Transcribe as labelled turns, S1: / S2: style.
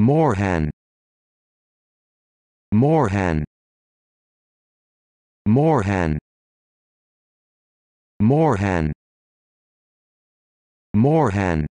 S1: Moorhan Moorhan Moorhan Moorhan Moorhan